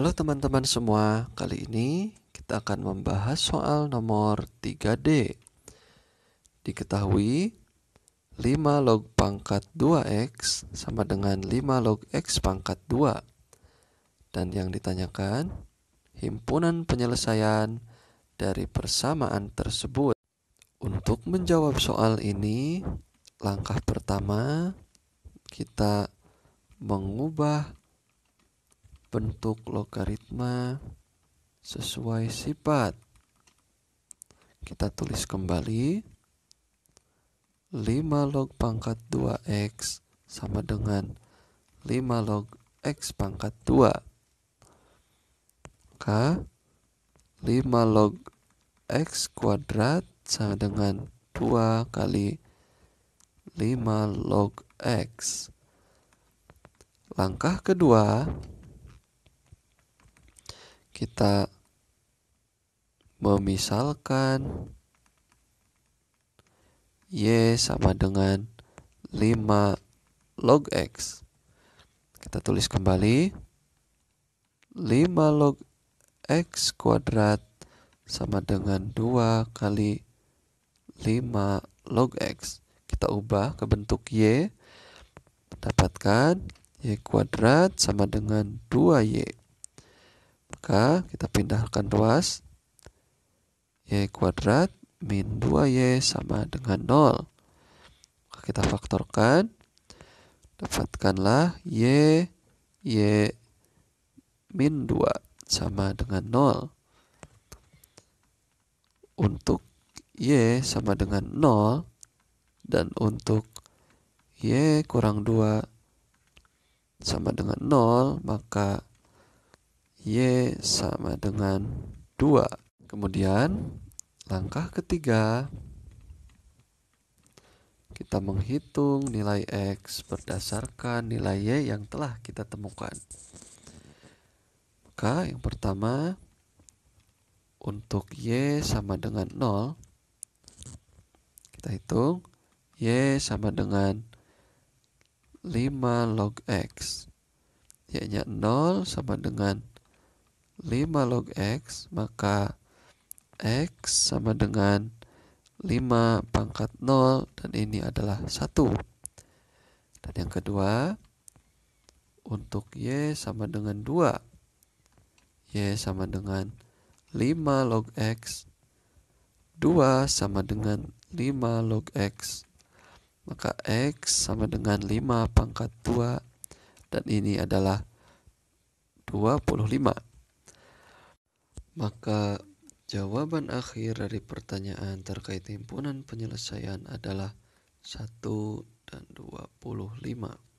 Halo teman-teman semua, kali ini kita akan membahas soal nomor 3D. Diketahui 5 log pangkat 2x sama dengan 5 log x pangkat 2. Dan yang ditanyakan, himpunan penyelesaian dari persamaan tersebut. Untuk menjawab soal ini, langkah pertama kita mengubah bentuk logaritma sesuai sifat. Kita tulis kembali. 5 log pangkat 2x sama dengan 5 log x pangkat 2. Maka 5 log x kuadrat sama dengan 2 kali 5 log x. Langkah kedua, kita memisalkan Y sama dengan 5 log X. Kita tulis kembali. 5 log X kuadrat sama dengan 2 kali 5 log X. Kita ubah ke bentuk Y. Dapatkan Y kuadrat sama dengan 2Y maka kita pindahkan ruas y kuadrat min 2y sama dengan 0 kita faktorkan dapatkanlah y y min 2 sama dengan 0 untuk y sama dengan 0 dan untuk y kurang 2 sama dengan 0 maka Y sama dengan 2. Kemudian langkah ketiga kita menghitung nilai X berdasarkan nilai Y yang telah kita temukan. Maka yang pertama untuk Y sama dengan 0 kita hitung Y sama dengan 5 log X Y nya 0 sama dengan 5 log X, maka X sama dengan 5 pangkat 0 dan ini adalah 1. Dan yang kedua, untuk Y sama dengan 2. Y sama dengan 5 log X. 2 sama dengan 5 log X. Maka X sama dengan 5 pangkat 2 dan ini adalah 25. Maka jawaban akhir dari pertanyaan terkait himpunan penyelesaian adalah 1 dan 25.